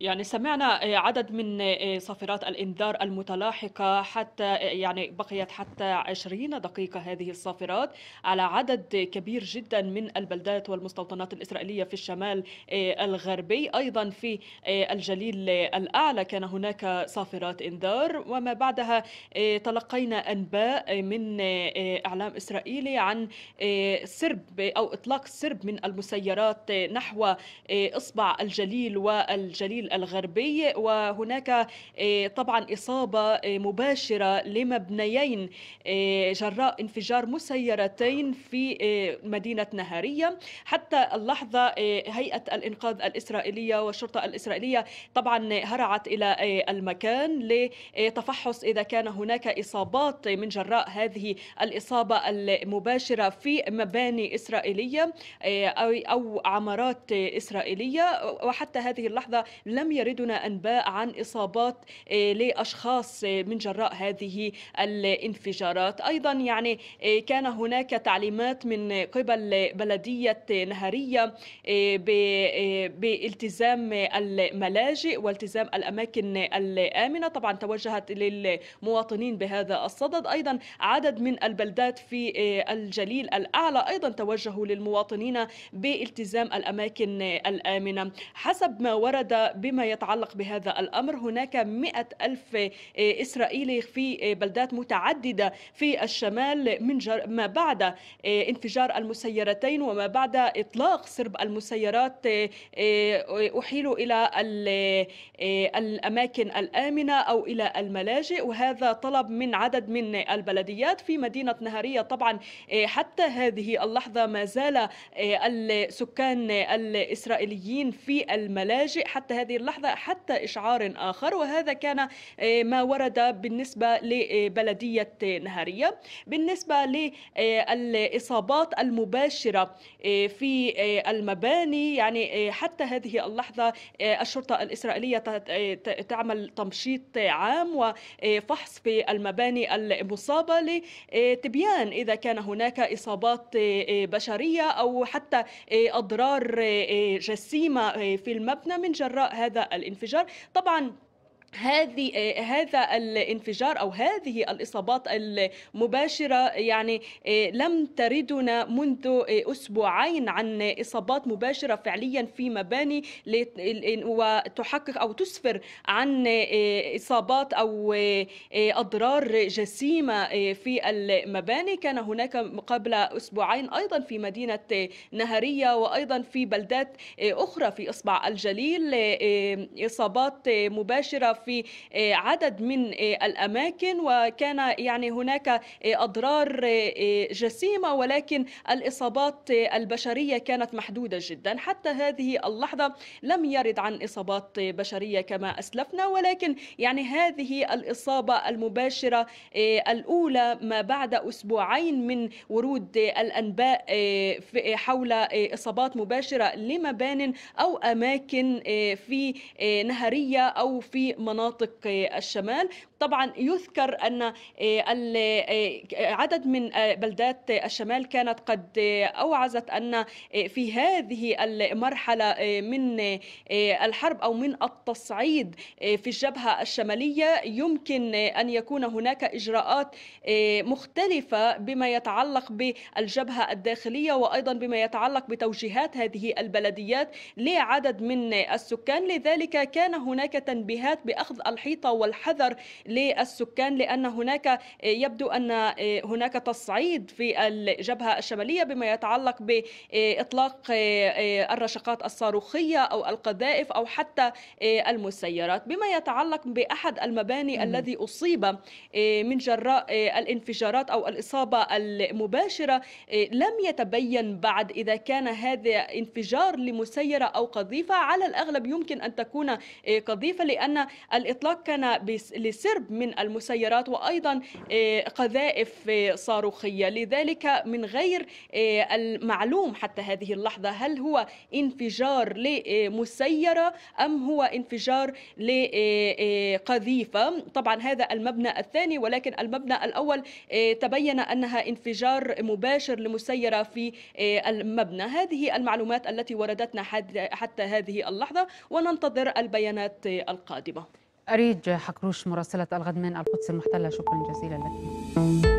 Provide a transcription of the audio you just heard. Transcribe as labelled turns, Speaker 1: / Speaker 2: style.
Speaker 1: يعني سمعنا آه، عدد من آه، صافرات الإنذار المتلاحقة حتى آه، يعني بقيت حتى 20 دقيقة هذه الصافرات على عدد كبير جدا من البلدات والمستوطنات الإسرائيلية في الشمال الغربي أيضا في الجليل الأعلى كان هناك صافرات إنذار وما بعدها تلقينا أنباء من إعلام إسرائيلي عن سرب أو إطلاق سرب من المسيرات نحو إصبع الجليل والجليل الساحل الغربي وهناك آه، طبعا إصابة آه، مباشرة لمبنيين آه، جراء انفجار مسيرتين في مدينة نهارية حتى اللحظة هيئة الإنقاذ الإسرائيلية والشرطة الإسرائيلية طبعا هرعت إلى المكان لتفحص إذا كان هناك إصابات من جراء هذه الإصابة المباشرة في مباني إسرائيلية أو عمارات إسرائيلية وحتى هذه اللحظة لم يردنا أنباء عن إصابات آه، لأشخاص آه، من جراء هذه الانفجارات أيضا يعني آه، كان هناك تعليمات من قبل بلدية نهرية بالتزام الملاجئ والتزام الأماكن الآمنة طبعا توجهت للمواطنين بهذا الصدد أيضا عدد من البلدات في الجليل الأعلى أيضا توجهوا للمواطنين بالتزام الأماكن الآمنة حسب ما ورد بما يتعلق بهذا الأمر هناك مئة ألف إسرائيلي في بلدات متعددة في الشمال من جر... ما بعد انفجار المسيرتين وما بعد إطلاق سرب المسيرات أحيلوا إلى الأماكن الآمنة أو إلى الملاجئ وهذا طلب من عدد من البلديات في مدينة نهرية طبعا حتى هذه اللحظة ما زال السكان الإسرائيليين في الملاجئ حتى هذه هذه اللحظة حتى إشعار آخر وهذا كان آه، ما ورد بالنسبة لبلدية نهرية بالنسبة للإصابات آه، المباشرة آه، في المباني يعني حتى هذه اللحظة الشرطة الإسرائيلية تعمل تمشيط عام وفحص في المباني المصابة لتبيان إذا كان هناك إصابات بشرية أو حتى أضرار جسيمة في المبنى من جراء هذه هذا الانفجار طبعا هذه هذا الانفجار او هذه الاصابات المباشره يعني لم تردنا منذ اسبوعين عن اصابات مباشره فعليا في مباني وتحقق او تسفر عن اصابات او اضرار جسيمه في المباني كان هناك قبل اسبوعين ايضا في مدينه نهريه وايضا في بلدات اخرى في اصبع الجليل اصابات مباشره في آه، عدد من آه، الأماكن وكان يعني هناك آه، أضرار جسيمة ولكن الإصابات البشرية كانت محدودة جدا حتى هذه اللحظة لم يرد عن إصابات بشرية كما أسلفنا ولكن يعني هذه الإصابة المباشرة الأولى ما بعد أسبوعين من ورود الأنباء حول إصابات مباشرة لمبان أو أماكن في نهرية أو في منطقة مناطق الشمال طبعا يذكر أن آه، آه، عدد من آه، بلدات الشمال كانت قد أوعزت أن في هذه المرحلة من الحرب أو من التصعيد في الجبهة الشمالية يمكن أن يكون هناك إجراءات مختلفة بما يتعلق بالجبهة الداخلية وأيضا بما يتعلق بتوجيهات هذه البلديات لعدد من السكان لذلك كان هناك تنبيهات بأخذ الحيطة والحذر للسكان لأن هناك يبدو أن هناك تصعيد في الجبهة الشمالية بما يتعلق بإطلاق الرشقات الصاروخية أو القذائف أو حتى المسيرات بما يتعلق بأحد المباني م. الذي أصيب من جراء الانفجارات أو الإصابة المباشرة لم يتبين بعد إذا كان هذا انفجار لمسيرة أو قذيفة على الأغلب يمكن أن تكون قذيفة لأن الإطلاق كان لسر وحرب من المسيرات وأيضا آه، قذائف آه، صاروخية لذلك من غير آه، المعلوم حتى هذه اللحظة هل هو انفجار لمسيرة أم هو انفجار لقذيفة طبعا هذا المبنى الثاني ولكن المبنى الأول تبين أنها انفجار مباشر لمسيرة في المبنى هذه المعلومات التي وردتنا حتى هذه اللحظة وننتظر البيانات القادمة أريج حكروش مراسلة الغد من القدس المحتلة شكرا جزيلا لك